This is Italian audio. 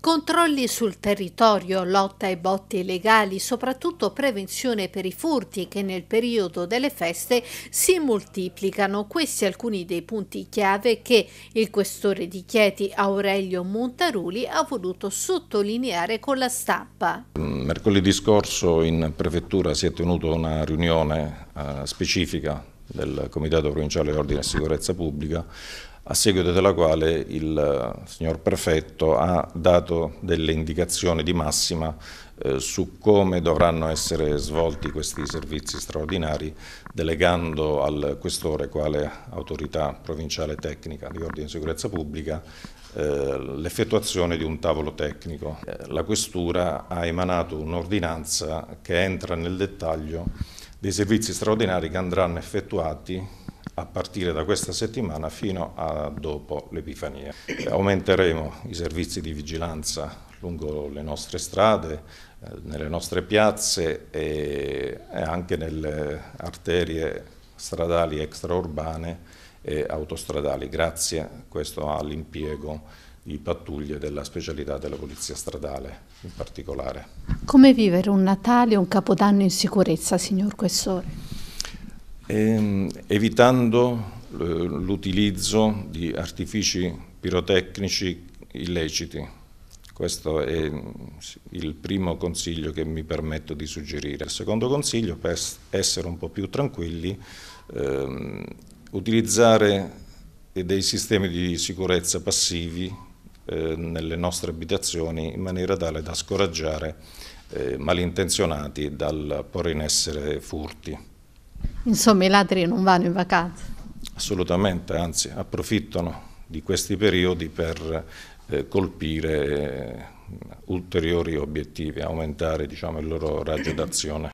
Controlli sul territorio, lotta ai botti illegali, soprattutto prevenzione per i furti che nel periodo delle feste si moltiplicano. Questi alcuni dei punti chiave che il questore di Chieti Aurelio Montaruli ha voluto sottolineare con la stampa. Mm, mercoledì scorso in prefettura si è tenuta una riunione eh, specifica del Comitato Provinciale Ordine e Sicurezza Pubblica a seguito della quale il eh, signor prefetto ha dato delle indicazioni di massima eh, su come dovranno essere svolti questi servizi straordinari, delegando al questore quale autorità provinciale tecnica di ordine e sicurezza pubblica eh, l'effettuazione di un tavolo tecnico. Eh, la questura ha emanato un'ordinanza che entra nel dettaglio dei servizi straordinari che andranno effettuati a partire da questa settimana fino a dopo l'Epifania. Aumenteremo i servizi di vigilanza lungo le nostre strade, eh, nelle nostre piazze e anche nelle arterie stradali extraurbane e autostradali, grazie questo all'impiego di pattuglie della specialità della polizia stradale in particolare. Come vivere un Natale e un Capodanno in sicurezza, signor Questore? Ehm, evitando eh, l'utilizzo di artifici pirotecnici illeciti. Questo è il primo consiglio che mi permetto di suggerire. Il secondo consiglio, per essere un po' più tranquilli, ehm, utilizzare dei sistemi di sicurezza passivi eh, nelle nostre abitazioni in maniera tale da scoraggiare eh, malintenzionati dal porre in essere furti. Insomma, i ladri non vanno in vacanza. Assolutamente, anzi approfittano di questi periodi per eh, colpire eh, ulteriori obiettivi, aumentare diciamo, il loro raggio d'azione.